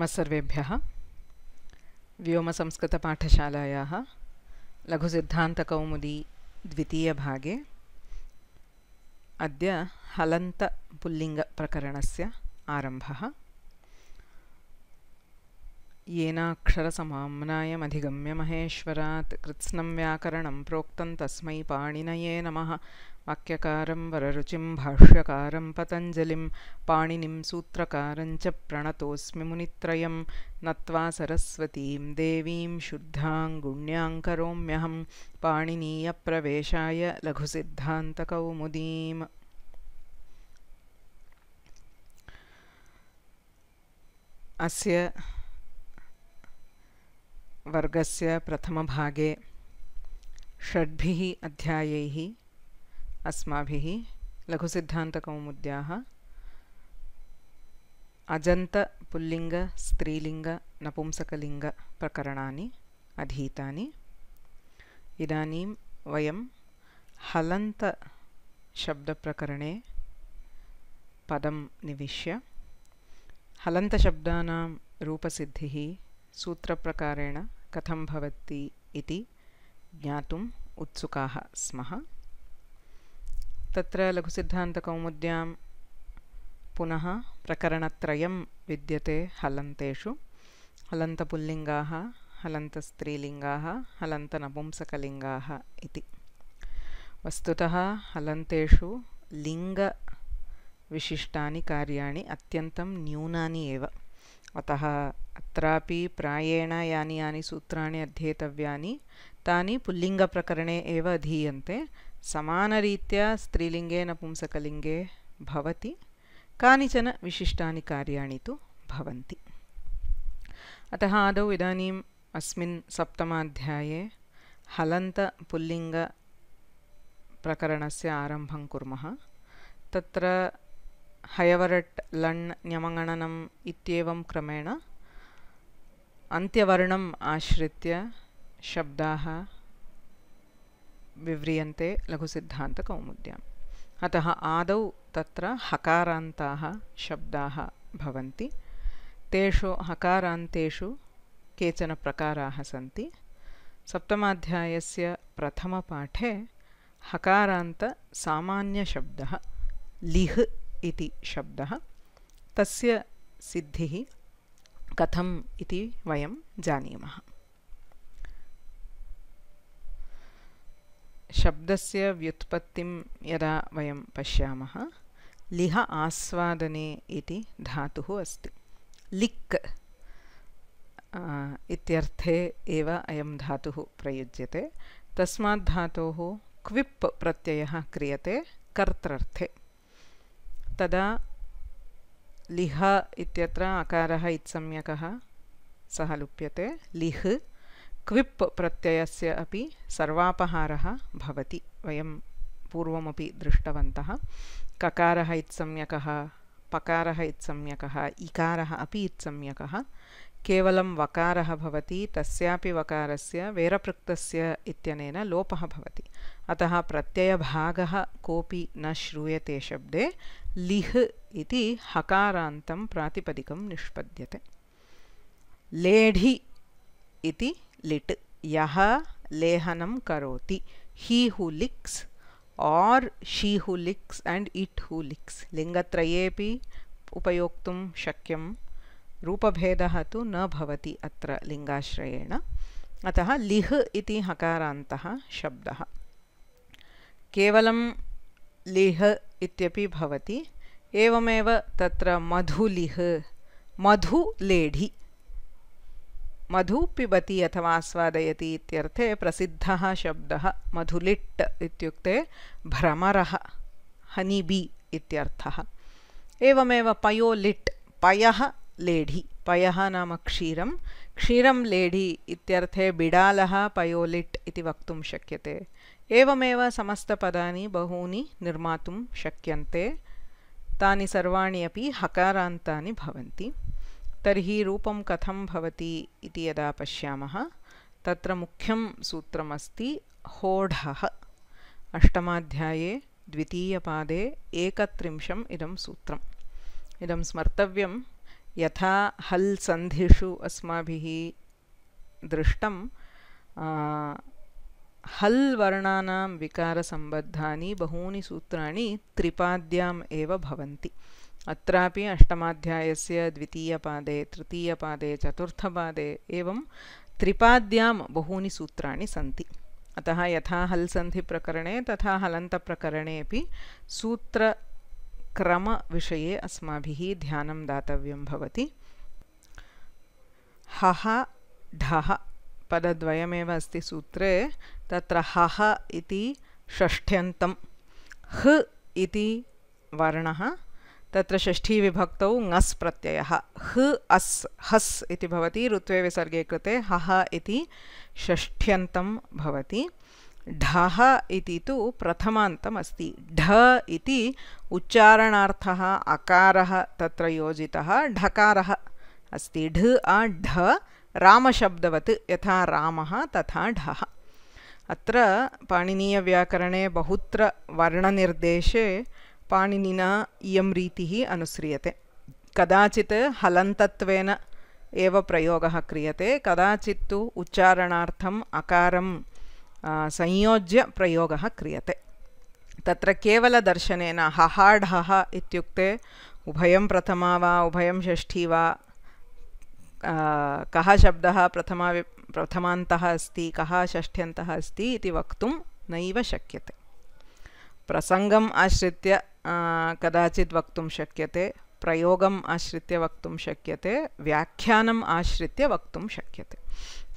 व्योम नमः सर्वेभ्यः व्योमसंस्कृतपाठशालायाः लघुसिद्धान्तकौमुदी द्वितीयभागे अद्य हलन्तपुल्लिङ्गप्रकरणस्य आरम्भः येनाक्षरसमाम्नायमधिगम्य महेश्वरात् कृत्स्नं व्याकरणं प्रोक्तं तस्मै पाणिनये नमः वाक्यकारं वररुचिं भाष्यकारं पतञ्जलिं पाणिनिं सूत्रकारं च प्रणतोऽस्मि मुनित्रयं नत्वा सरस्वतीं देवीं शुद्धां गुण्यां करोम्यहं पाणिनीयप्रवेशाय लघुसिद्धान्तकौमुदीम् अस्य वर्गस्य प्रथमभागे षड्भिः अध्यायैः अस्माभिः लघुसिद्धान्तकौमुद्याः अजन्तपुल्लिङ्गस्त्रीलिङ्गनपुंसकलिङ्गप्रकरणानि अधीतानि इदानीं वयं हलन्तशब्दप्रकरणे पदं निविश्य हलन्तशब्दानां रूपसिद्धिः सूत्रप्रकारेण कथं भवति इति ज्ञातुम् उत्सुकाः स्मः तत्र लघुसिद्धान्तकौमुद्यां पुनः प्रकरणत्रयं विद्यते हलन्तेषु हलन्तपुल्लिङ्गाः हलन्तस्त्रीलिङ्गाः हलन्तनपुंसकलिङ्गाः इति वस्तुतः हलन्तेषु लिङ्गविशिष्टानि कार्याणि अत्यन्तं न्यूनानि एव अतः अत्रापि प्रायेण यानि यानि सूत्राणि अध्येतव्यानि तानि पुल्लिङ्गप्रकरणे एव अधीयन्ते समानरीत्या स्त्रीलिङ्गे नपुंसकलिङ्गे भवति कानिचन विशिष्टानि कार्याणि तु भवन्ति अतः आदौ इदानीम् अस्मिन् सप्तमाध्याये हलन्तपुल्लिङ्गप्रकरणस्य आरम्भं कुर्मः तत्र हयवरट् लण् न्यमगणनम् इत्येवं क्रमेण अन्त्यवर्णम् आश्रित्य शब्दाः विव्रियन्ते लघुसिद्धान्तकौमुद्याम् अतः आदौ तत्र हकारान्ताः शब्दाः भवन्ति तेषु हकारान्तेषु केचन प्रकाराः सन्ति सप्तमाध्यायस्य प्रथमपाठे हकारान्तसामान्यशब्दः लिह् इति शब्दः तस्य सिद्धिः कथम् इति वयं जानीमः शब्दस्य व्युत्पत्तिं यदा वयं पश्यामः लिह आस्वादने इति धातुः अस्ति लिक् इत्यर्थे एव अयं धातुः प्रयुज्यते तस्मात् धातोः क्विप् प्रत्ययः क्रियते कर्त्रर्थे तदा लिह इत्यत्र अकारः इत्सम्यकः सः लुप्यते लिह् क्विप् प्रत्ययस्य अपि सर्वापहारः भवति वयं पूर्वमपि दृष्टवन्तः ककारः इत्सम्यकः पकारः इत्सम्यकः इकारः अपि इत्सम्यकः केवलं वकारः भवति तस्यापि वकारस्य वेरपृक्तस्य इत्यनेन लोपः भवति अतः प्रत्ययभागः कोऽपि न श्रूयते शब्दे लिह् इति हकारान्तं प्रातिपदिकं निष्पद्यते लेढि इति लिट् यः लेहनं करोति he who licks or she who licks and it who licks लिङ्गत्रयेपि उपयोक्तुं शक्यं रूपभेदः तु न भवति अत्र लिङ्गाश्रयेण अतः लिह् इति हकारान्तः शब्दः केवलं लिह इत्यपि भवति एवमेव तत्र मधु मधुलेढि मधु पिबति अथवा आस्वादयति इत्यर्थे प्रसिद्धः शब्दः मधुलिट् इत्युक्ते भ्रमरः हनीबी इत्यर्थः एवमेव पयोलिट् पयः लेढि पयः नाम क्षीरं क्षीरं लेढि इत्यर्थे बिडालः पयोलिट् इति वक्तुं शक्यते एवमेव समस्तपदानि बहूनि निर्मातुं शक्यन्ते तानि सर्वाणि अपि हकारान्तानि भवन्ति तर्हि रूपं कथं भवति इति यदा पश्यामः तत्र मुख्यं सूत्रमस्ति होढः अष्टमाध्याये द्वितीयपादे एकत्रिंशम् इदं सूत्रम् इदं स्मर्तव्यं यथा हल् सन्धिषु अस्माभिः दृष्टं हल वर्णानां विकारसम्बद्धानि बहूनि सूत्राणि त्रिपाद्याम् एव भवन्ति अत्रापि अष्टमाध्यायस्य द्वितीयपादे तृतीयपादे चतुर्थपादे एवं त्रिपाद्यां बहूनि सूत्राणि सन्ति अतः यथा हल्सन्धिप्रकरणे तथा हलन्तप्रकरणेऽपि सूत्रक्रमविषये अस्माभिः ध्यानं दातव्यं भवति हः ढः पदद्वयमेव अस्ति सूत्रे तत्र हः इति षष्ठ्यन्तं ह इति वर्णः तत्र षष्ठीविभक्तौ ङस् प्रत्ययः ह अस् हस् इति भवति ऋत्वे विसर्गे कृते हः इति षष्ठ्यन्तं भवति ढः इति तु प्रथमान्तम् अस्ति ढ इति उच्चारणार्थः अकारः तत्र योजितः ढकारः अस्ति ढ अ ढ रामशब्दवत् यथा रामः तथा ढः अत्र पाणिनीयव्याकरणे बहुत्र वर्णनिर्देशे पाणिनिना इयं रीतिः अनुस्रियते कदाचित् हलन्तत्वेन एव प्रयोगः क्रियते कदाचित्तु उच्चारणार्थम् अकारं संयोज्य प्रयोगः क्रियते तत्र केवलदर्शनेन हहाढः इत्युक्ते उभयं प्रथमा वा उभयं षष्ठी वा कः शब्दः प्रथमा प्रथमान्तः अस्ति कः षष्ठ्यन्तः अस्ति इति वक्तुं नैव शक्यते प्रसङ्गम् आश्रित्य कदाचित् वक्तुं शक्यते प्रयोगम् आश्रित्य वक्तुं शक्यते व्याख्यानम् आश्रित्य वक्तुं शक्यते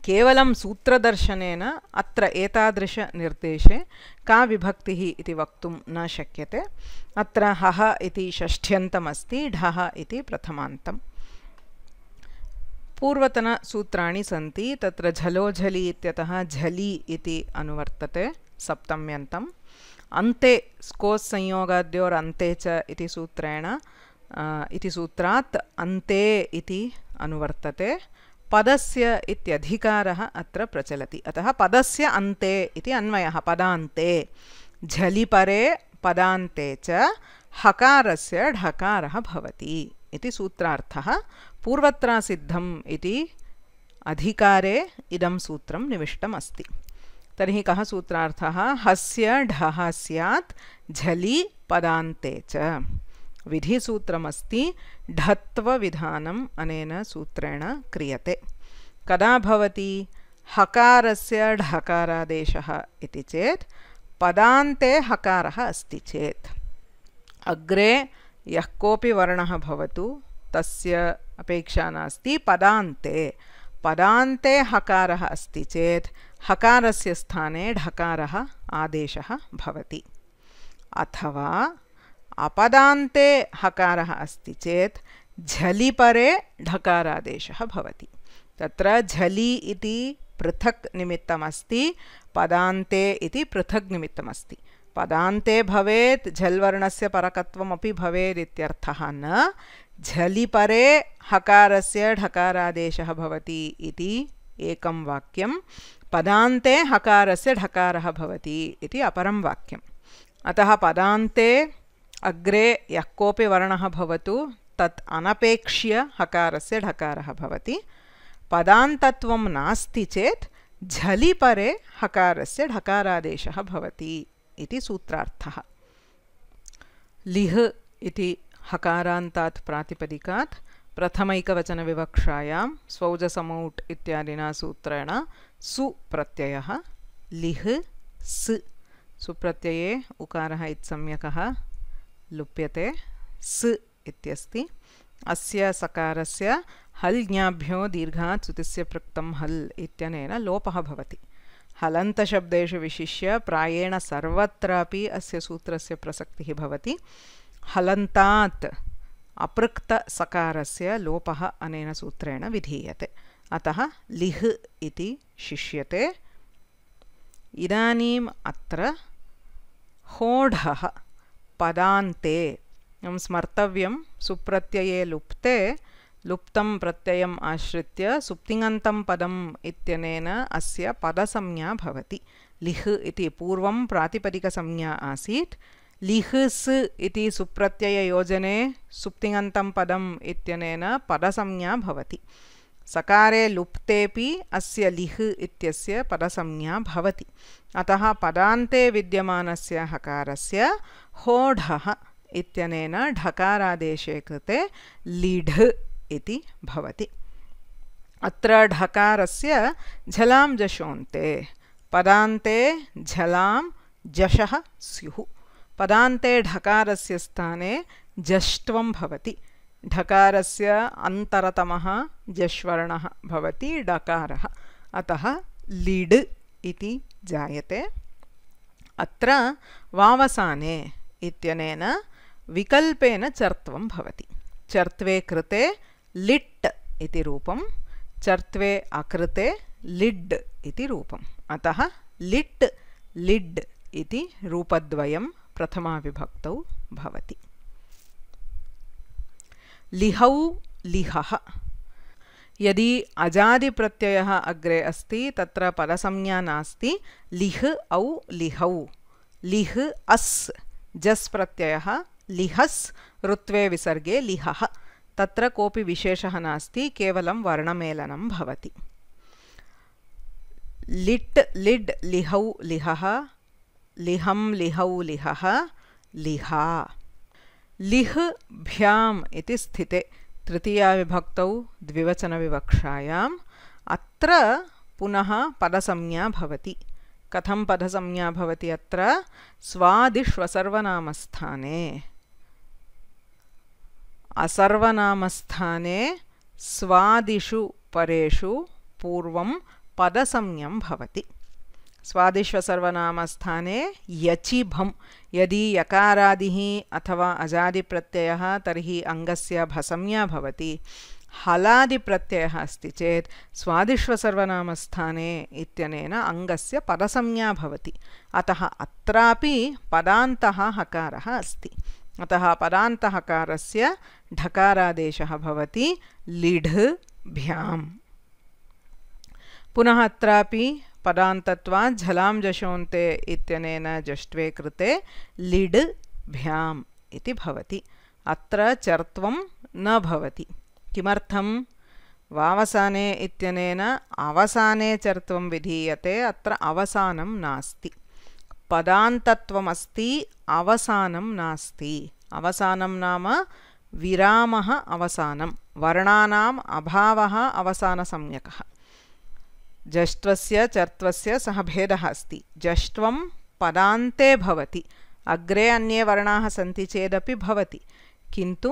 केवलं सूत्रदर्शनेन अत्र एतादृशनिर्देशे का विभक्तिः इति वक्तुं न शक्यते अत्र हः इति षष्ठ्यन्तमस्ति ढः इति प्रथमान्तम् पूर्वतन सन्ति तत्र तलो इत्यतः झलि इति अनुवर्तते सप्तम्यन्तम् अन्ते स्कोस् च इति सूत्रेण इति सूत्रात् अन्ते इति अनुवर्तते पदस्य इत्यधिकारः अत्र प्रचलति अतः पदस्य अन्ते इति अन्वयः पदान्ते झलिपरे पदान्ते च हकारस्य ढकारः भवति इति सूत्रार्थः पूर्वत्र सिद्धम् इति अधिकारे इदं सूत्रं निविष्टम् अस्ति तर्हि कः सूत्रार्थः हस्य ढः स्यात् झलि पदान्ते च विधिसूत्रमस्ति ढत्वविधानम् अनेन सूत्रेण क्रियते कदा भवति हकारस्य ढकारादेशः इति चेत् पदान्ते हकारः अस्ति चेत् अग्रे यः कोऽपि वर्णः भवतु तस्य अपेक्षा नास्ति पदान्ते पदान्ते हकारः अस्ति चेत् हकारस्य स्थाने ढकारः आदेशः भवति अथवा अपदान्ते हकारः अस्ति चेत् झलिपरे ढकारादेशः भवति तत्र झलि इति पृथक् निमित्तमस्ति पदान्ते इति पृथग् निमित्तमस्ति पदान्ते भवेत् झल्वर्णस्य परकत्वमपि भवेदित्यर्थः न झलि परे से ढकारादेशः भवति इति पदाते हकार से ढकार अपरम भवति अतः पदाते अग्रे योपि वर्ण वर्णः भवतु तत् अनपेक्ष्य हकार से भवति पदान्तत्वं नास्ति झलि परे हकारस्य ढकारादेशः भवति इति हकारान्तात् प्रातिपदिकात् प्रथमैकवचनविवक्षायां स्वौजसमौट् इत्यादिना सूत्रेण सुप्रत्ययः लिह् स् सुप्रत्यये उकारः इत्सम्यकः लुप्यते स् इत्यस्ति अस्य सकारस्य हल् ज्ञाभ्यो दीर्घात् सुतिस्य पृक्तं हल् इत्यनेन लोपः भवति हलन्तशब्देषु विशिष्य प्रायेण सर्वत्रापि अस्य सूत्रस्य प्रसक्तिः भवति हलन्तात् अपृक्तसकारस्य लोपः अनेन सूत्रेण विधीयते अतः लिह् इति शिष्यते इदानीम् अत्र होढः पदान्ते स्मर्तव्यं सुप्रत्यये लुप्ते लुप्तं प्रत्ययम् आश्रित्य सुप्तिङन्तं पदम् इत्यनेन अस्य पदसंज्ञा भवति लिह् इति पूर्वं प्रातिपदिकसंज्ञा आसीत् लिहस ඉති සුප්‍රත්‍යය යෝජනයේ සුප්තිගන්තම් පදම් ඉත්‍යනේන පදසංඥා सकारे लुप्तेपि अस्य लिह् इत्यस्य पदसंज्ञा भवति अतः पदान्ते विद्यमानस्य हकारस्य होढः इत्यनेन ढकारादेशे कृते लिढ् इति भवति अत्र ढकारस्य झलां जशोन्ते पदान्ते झलां जशः स्युः पदान्ते ढकारस्य स्थाने जष्ट्वं भवति ढकारस्य अन्तरतमः जष्वर्णः भवति डकारः अतः लिड् इति जायते अत्र वावसाने इत्यनेन विकल्पेन चर्त्वं भवति चर्त्वे कृते लिट् इति रूपं चर्त्वे अकृते लिड् इति रूपम् अतः लिट् लिड् इति रूपद्वयं प्रथमा विभक्त लिहौ लिह यदि प्रत्यय अग्रे अस्त तत्र परसंज्ञा नास्ति औ लिहौ लिह अस् जस् प्रत्यय लिहस् ऋत्व विसर्गे लिह त्र कोप विशेष नास्ति कवल वर्णमेलन लिट् लिड् लिहौ लिहः लिहं लिहौ लिहः लिहा लिह् भ्याम् इति स्थिते तृतीयाविभक्तौ द्विवचनविवक्षायाम् अत्र पुनः पदसंज्ञा भवति कथं पदसंज्ञा भवति अत्र स्वादिष्वसर्वनामस्थाने असर्वनामस्थाने स्वादिषु परेषु पूर्वं पदसंज्ञं भवति यचि यचिभं यदि यकारादिः अथवा अजादिप्रत्ययः तर्हि अङ्गस्य भसम्या भवति हलादिप्रत्ययः अस्ति चेत् स्वादिष्वसर्वनामस्थाने इत्यनेन अङ्गस्य परसंज्ञा भवति अतः अत्रापि पदान्तः हकारः अस्ति अतः पदान्तहकारस्य ढकारादेशः भवति लिढ् भ्याम् पुनः अत्रापि पदान्तत्वात् झलां जशोन्ते इत्यनेन जष्ट्वे कृते लिड् भ्याम् इति भवति अत्र चर्त्वं न भवति किमर्थं वावसाने इत्यनेन अवसाने चर्त्वं विधीयते अत्र अवसानं नास्ति पदान्तत्वमस्ति अवसानं नास्ति अवसानं नाम विरामः अवसानं वर्णानाम् अभावः अवसानसंज्ञकः जष्ट्वस्य चर्त्वस्य सः भेदः अस्ति जष्ट्वं पदान्ते भवति अग्रे अन्ये वर्णाः सन्ति चेदपि भवति किन्तु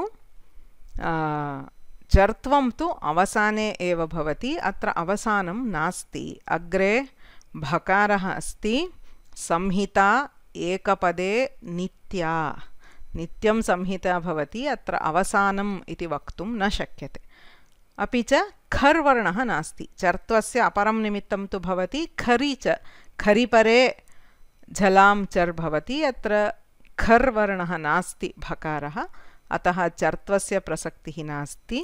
चर्त्वं तु अवसाने एव भवति अत्र अवसानं नास्ति अग्रे भकारः अस्ति संहिता एकपदे नित्या नित्यं संहिता भवति अत्र अवसानम् इति वक्तुं न शक्यते अपि च खर् वर्णः नास्ति चर्त्वस्य अपरं निमित्तं तु भवति खरि च खरिपरे झलां चर् भवति अत्र खर् वर्णः नास्ति भकारः अतः चर्त्वस्य प्रसक्तिः नास्ति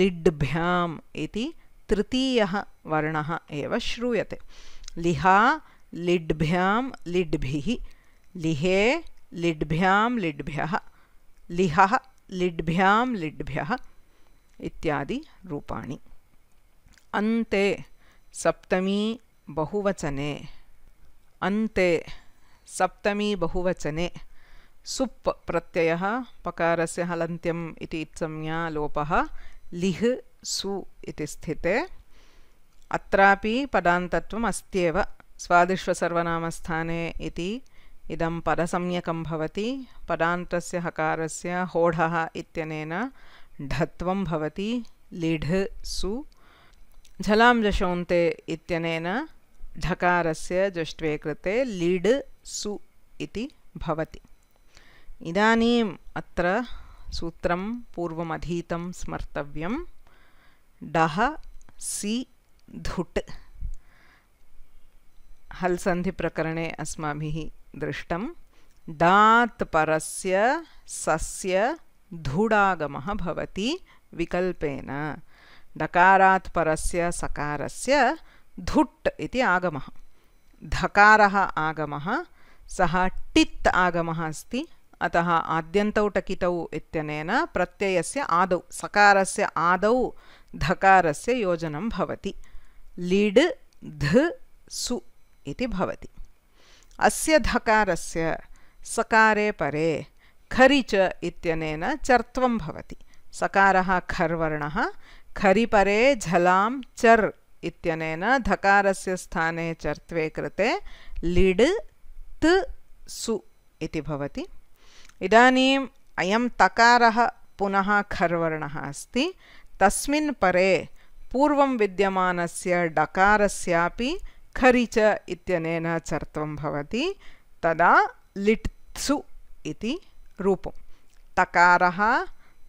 लिड्भ्याम् इति तृतीयः वर्णः एव श्रूयते लिहा लिड्भ्यां लिड्भिः लिहे लिड्भ्यां लिड्भ्यः लिहः लिड्भ्यां लिड्भ्यः इत्यादि रूपाणि अन्ते सप्तमी बहुवचने अन्ते सप्तमी बहुवचने सुप् प्रत्ययः पकारस्य हलन्त्यम् इति संज्ञा लोपः लिह् सु इति स्थिते अत्रापि पदान्तत्वम् अस्त्येव स्वादिष्वसर्वनामस्थाने इति इदं पदसम्यकं भवति पदान्तस्य हकारस्य होढः इत्यनेन ढत्वं भवति लिढ् सु झलां जशोन्ते इत्यनेन ढकारस्य जष्ट्वे कृते लीड् सु इति भवति इदानीम् अत्र सूत्रं पूर्वमधीतं स्मर्तव्यं डः सि धुट् हल्सन्धिप्रकरणे अस्माभिः दृष्टं डात् परस्य सस्य धुडागमः भवति विकल्पेन दकारात् परस्य सकारस्य धुट् इति आगमः धकारः आगमः सः टित् आगमः अस्ति अतः आद्यन्तौ टकितौ इत्यनेन प्रत्ययस्य आदौ सकारस्य आदौ धकारस्य योजनं भवति लिड् ध सु इति भवति अस्य धकारस्य सकारे परे खरि च इत्यनेन चर्त्वं भवति सकारः खर्वर्णः खरिपरे झलां चर् इत्यनेन धकारस्य स्थाने चर्त्वे कृते लिड् त सु इति भवति इदानीम् अयं तकारः पुनः खर्वर्णः अस्ति तस्मिन् परे पूर्वं विद्यमानस्य डकारस्यापि खरि च इत्यनेन चर्त्वं भवति तदा लिट्सु इति रूपं तकारः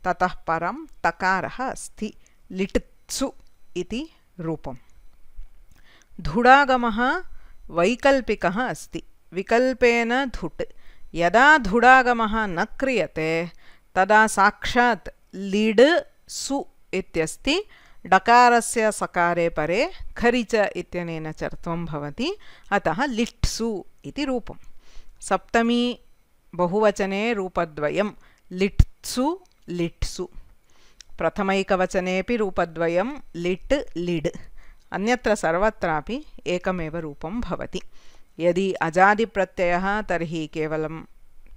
ततः परं तकारः अस्ति लिटत्सु इति रूपम् धुडागमः वैकल्पिकः अस्ति विकल्पेन धुट् यदा धुडागमः न क्रियते तदा साक्षात् लिड् सु इत्यस्ति डकारस्य सकारे परे खरिच इत्यनेन चर्त्वं भवति अतः लिट्सु इति रूपं सप्तमी बहुवचने रूपद्वयं लिट्सु लिट्सु प्रथमैकवचने रूपद्वयं लिट् लिड् अन्यत्र सर्वत्रापि एकमेव रूपं भवति यदि अजादिप्रत्ययः तर्हि केवलं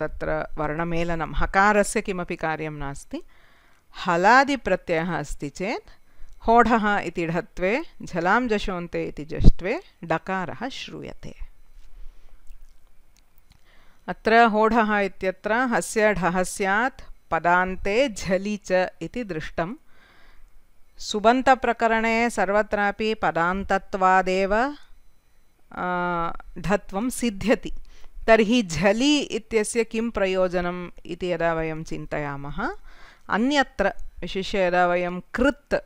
तत्र वर्णमेलनं हकारस्य किमपि कार्यं नास्ति हलादिप्रत्ययः अस्ति चेत् होढः इति ढत्वे झलां जशोन्ते इति जष्ट्वे डकारः श्रूयते अत्र होढः इत्यत्र हस्य ढः स्यात् पदान्ते झलि च इति दृष्टं सुबन्तप्रकरणे सर्वत्रापि पदान्तत्वादेव ढत्वं सिद्ध्यति तर्हि झलि इत्यस्य किं प्रयोजनम् इति यदा वयं चिन्तयामः अन्यत्र विशिष्य यदा वयं कृत्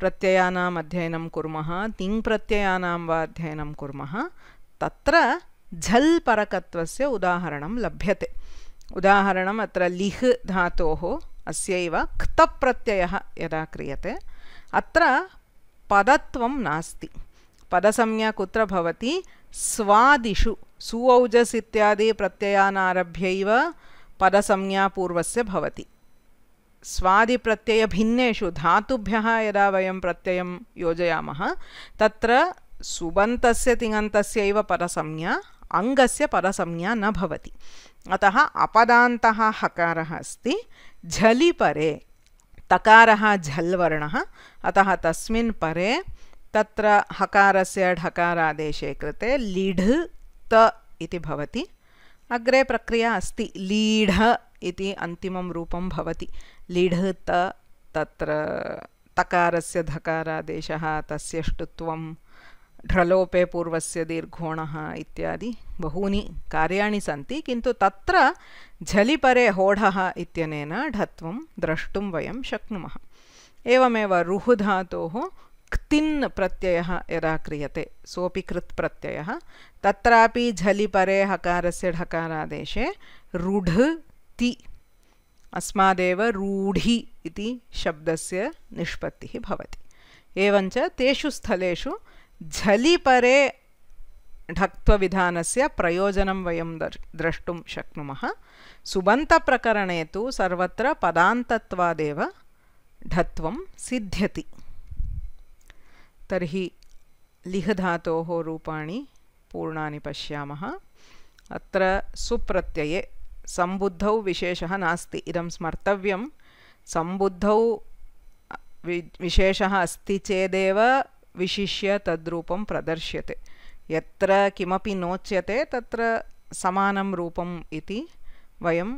प्रत्ययानाम् अध्ययनं कुर्मः तिङ्प्रत्ययानां वा अध्ययनं कुर्मः तत्र झल् परकत्वस्य उदाहरणं लभ्यते उदाहरणम् अत्र लिह् धातोः अस्यैव क्तप्रत्ययः यदा क्रियते अत्र पदत्वं नास्ति पदसंज्ञा कुत्र भवति स्वादिषु सुऔजस् इत्यादि प्रत्ययानारभ्यैव पदसंज्ञापूर्वस्य भवति स्वादिप्रत्ययभिन्नेषु धातुभ्यः यदा वयं प्रत्ययं योजयामः तत्र सुबन्तस्य तिङन्तस्यैव पदसंज्ञा अङ्गस्य पदसंज्ञा न भवति अतः अपदान्तः हकारः अस्ति झलि परे तकारः झल्वर्णः अतः तस्मिन् परे तत्र हकारस्य ढकारादेशे कृते लीढ त इति भवति अग्रे प्रक्रिया अस्ति लीढ इति अन्तिमं रूपं भवति लीढ त तत्र तकारस्य धकारादेशः तस्य ष्टुत्वं ढ्रलोपे पूर्वस्य दीर्घोणः इत्यादि बहूनि कार्याणि सन्ति किन्तु तत्र झलिपरे होढः इत्यनेन ढत्वं द्रष्टुं वयं शक्नुमः एवमेव रुहुधातोः क्तिन् प्रत्ययः यदा क्रियते सोऽपि कृत् प्रत्ययः तत्रापि झलिपरे हकारस्य ढकारादेशे रुढति ति अस्मादेव रूढि इति शब्दस्य निष्पत्तिः भवति एवञ्च तेषु स्थलेषु झली परे ढक्त्वविधानस्य प्रयोजनं वयं दर् द्रष्टुं शक्नुमः सुबन्तप्रकरणे तु सर्वत्र पदान्तत्वादेव ढत्वं सिद्ध्यति तर्हि लिहधातोः रूपाणि पूर्णानि पश्यामः अत्र सुप्रत्यये सम्बुद्धौ विशेषः नास्ति इदं स्मर्तव्यं सम्बुद्धौ वि विशेषः अस्ति चेदेव विशिष्य तद्रूपं प्रदर्श्यते यत्र किमपि नोच्यते तत्र समानं रूपम् इति वयं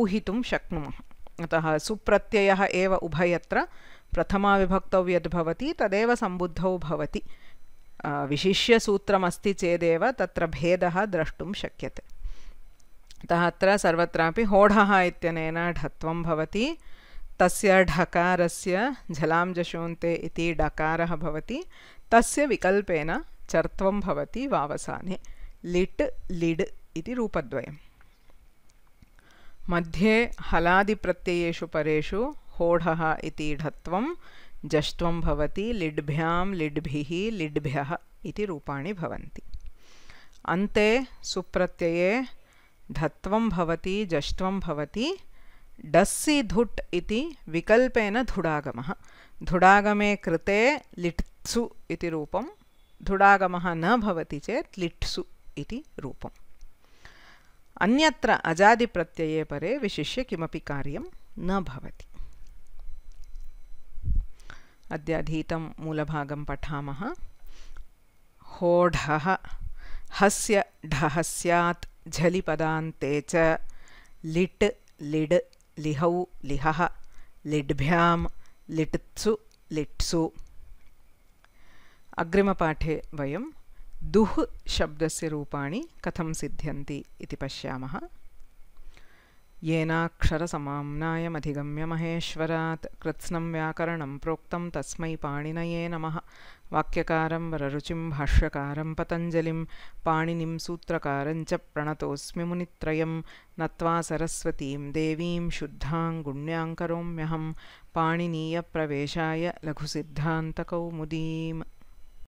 ऊहितुं शक्नुमः अतः सुप्रत्ययः एव उभयत्र प्रथमाविभक्तौ यद्भवति तदेव सम्बुद्धौ भवति विशिष्य सूत्रमस्ति चेदेव तत्र भेदः द्रष्टुं शक्यते अतः अत्र सर्वत्रापि होढः इत्यनेन ढत्वं भवति तस्य ढकारस्य झलां जशोन्ते इति डकारः भवति तस्य विकल्पेन चर्त्वं भवति वावसाने लिट् लिड् इति रूपद्वयम् मध्ये हलादिप्रत्ययेषु परेषु होढः इति ढत्वं जष्ट्वं भवति लिड्भ्यां लिड्भिः लिड्भ्यः इति रूपाणि भवन्ति अन्ते सुप्रत्यये ढत्वं भवति जष्ट्वं भवति डस्सी धुट् इति विकल्पेन धुडागमः धुडागमे कृते लिट्सु इति रूपं धुडागमः न भवति चेत् लिट्सु इति रूपम् अन्यत्र अजादिप्रत्यये परे विशिष्य किमपि कार्यं न भवति अद्याधीतं मूलभागं पठामः होढः हस्य ढः स्यात् झलिपदान्ते च लिट् लिड् लिहौ लिहः लिड्भ्यां लिट्त्सु लिट्सु अग्रिमपाठे वयं दुः शब्दस्य रूपाणि कथं सिद्ध्यन्ति इति पश्यामः येनाक्षरसमाम्नायमधिगम्य महेश्वरात् कृत्स्नं व्याकरणं प्रोक्तं तस्मै पाणिनये नमः वाक्यकारं वररुचिं भाष्यकारं पतञ्जलिं पाणिनिं सूत्रकारं च प्रणतोऽस्मि मुनित्रयं नत्वा सरस्वतीं देवीं शुद्धां गुण्याङ्करोम्यहं पाणिनीयप्रवेशाय लघुसिद्धान्तकौमुदीम्